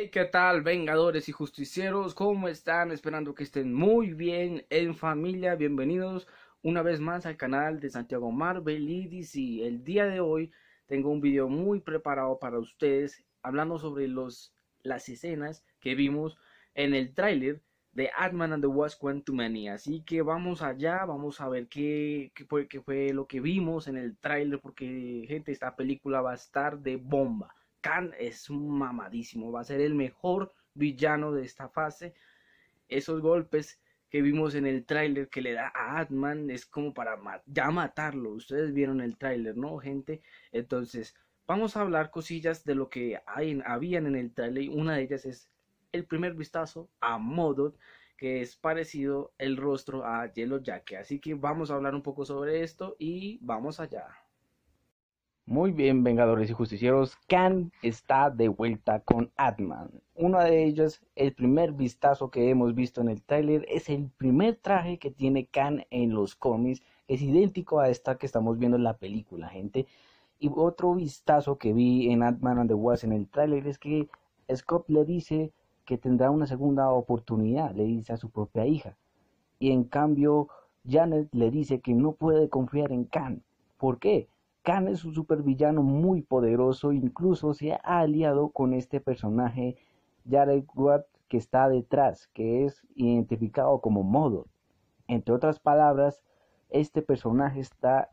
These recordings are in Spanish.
Hey, ¿qué tal, vengadores y justicieros? ¿Cómo están? Esperando que estén muy bien en familia. Bienvenidos una vez más al canal de Santiago Marvel y El día de hoy tengo un video muy preparado para ustedes hablando sobre los, las escenas que vimos en el tráiler de Ant-Man and the Wasp Quantumania. Así que vamos allá, vamos a ver qué, fue, qué fue lo que vimos en el tráiler porque, gente, esta película va a estar de bomba. Khan es mamadísimo, va a ser el mejor villano de esta fase. Esos golpes que vimos en el tráiler que le da a Atman es como para ya matarlo. Ustedes vieron el tráiler, ¿no, gente? Entonces, vamos a hablar cosillas de lo que hay, habían en el tráiler. Una de ellas es el primer vistazo a Modot, que es parecido el rostro a Yellow Jacket. Así que vamos a hablar un poco sobre esto y vamos allá. Muy bien, Vengadores y Justicieros, Khan está de vuelta con Atman. Uno de ellos, el primer vistazo que hemos visto en el tráiler, es el primer traje que tiene Khan en los cómics. Es idéntico a esta que estamos viendo en la película, gente. Y otro vistazo que vi en Atman and the Wasp en el tráiler es que Scott le dice que tendrá una segunda oportunidad, le dice a su propia hija. Y en cambio, Janet le dice que no puede confiar en Khan. ¿Por qué? Khan es un supervillano muy poderoso, incluso se ha aliado con este personaje Jared Watt que está detrás, que es identificado como Modo. Entre otras palabras, este personaje está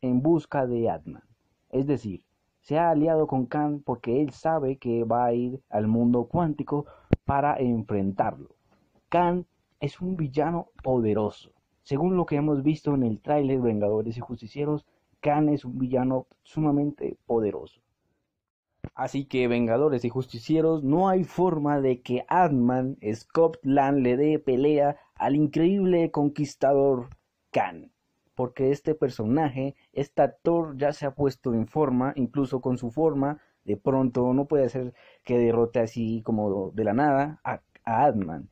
en busca de Atman. Es decir, se ha aliado con Khan porque él sabe que va a ir al mundo cuántico para enfrentarlo. Khan es un villano poderoso. Según lo que hemos visto en el tráiler Vengadores y Justicieros, Khan es un villano sumamente poderoso. Así que Vengadores y Justicieros, no hay forma de que Adman... Scott Scotland, le dé pelea al increíble conquistador Khan. Porque este personaje, este actor ya se ha puesto en forma, incluso con su forma, de pronto no puede ser que derrote así como de la nada a, Adman...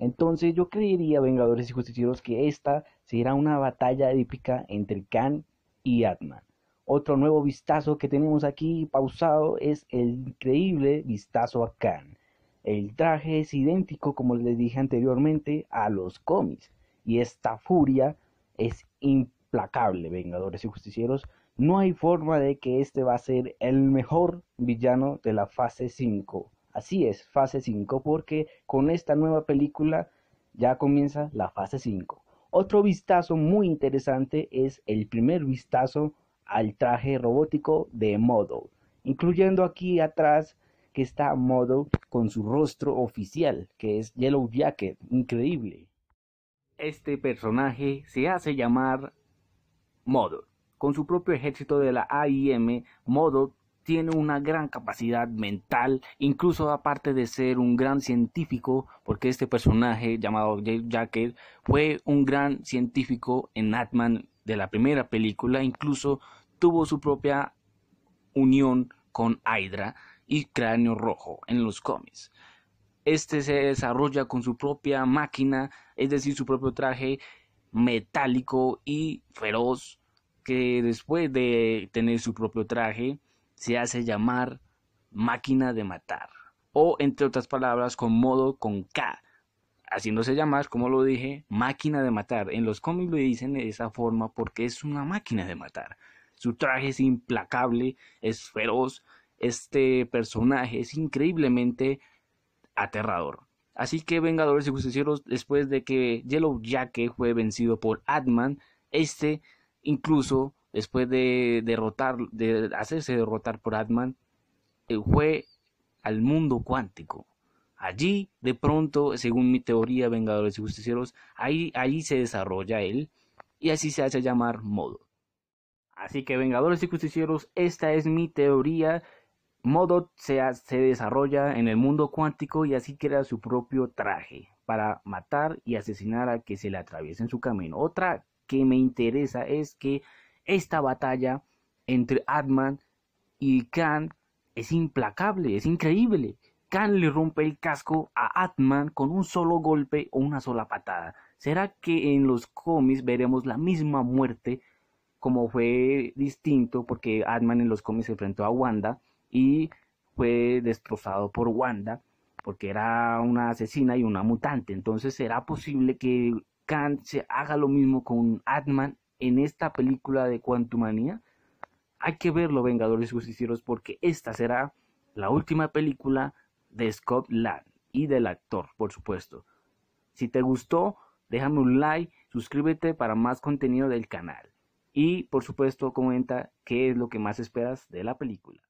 Entonces yo creería, Vengadores y Justicieros, que esta será una batalla épica entre Khan y Atman. Otro nuevo vistazo que tenemos aquí pausado es el increíble vistazo a Khan. El traje es idéntico, como les dije anteriormente, a los cómics. Y esta furia es implacable, Vengadores y Justicieros. No hay forma de que este va a ser el mejor villano de la fase 5. Así es, fase 5, porque con esta nueva película ya comienza la fase 5. Otro vistazo muy interesante es el primer vistazo al traje robótico de Modo, incluyendo aquí atrás que está Modo con su rostro oficial, que es Yellow Jacket, increíble. Este personaje se hace llamar Modo. Con su propio ejército de la AIM, Modo tiene una gran capacidad mental, incluso aparte de ser un gran científico, porque este personaje llamado Jake Jacket fue un gran científico en Atman de la primera película, incluso tuvo su propia unión con Hydra y Cráneo Rojo en los cómics. Este se desarrolla con su propia máquina, es decir, su propio traje metálico y feroz, que después de tener su propio traje, se hace llamar máquina de matar o entre otras palabras con modo con K, haciéndose llamar, como lo dije, máquina de matar. En los cómics lo dicen de esa forma porque es una máquina de matar. Su traje es implacable, es feroz, este personaje es increíblemente aterrador. Así que Vengadores y Justicieros, después de que Yellow Jacket fue vencido por Atman, este incluso después de derrotar, de hacerse derrotar por Atman, eh, fue al mundo cuántico. Allí, de pronto, según mi teoría, Vengadores y Justicieros, ahí, se desarrolla él y así se hace llamar Modo. Así que, Vengadores y Justicieros, esta es mi teoría. Modo se, se desarrolla en el mundo cuántico y así crea su propio traje para matar y asesinar a que se le atraviese en su camino. Otra que me interesa es que esta batalla entre Atman y Khan es implacable, es increíble. Khan le rompe el casco a Atman con un solo golpe o una sola patada. ¿Será que en los cómics veremos la misma muerte como fue distinto porque Atman en los cómics se enfrentó a Wanda y fue destrozado por Wanda porque era una asesina y una mutante. Entonces, ¿será posible que Khan se haga lo mismo con Atman en esta película de Quantumania, hay que verlo Vengadores Justicieros porque esta será la última película de Scott Lang y del actor, por supuesto. Si te gustó, déjame un like, suscríbete para más contenido del canal y por supuesto comenta qué es lo que más esperas de la película.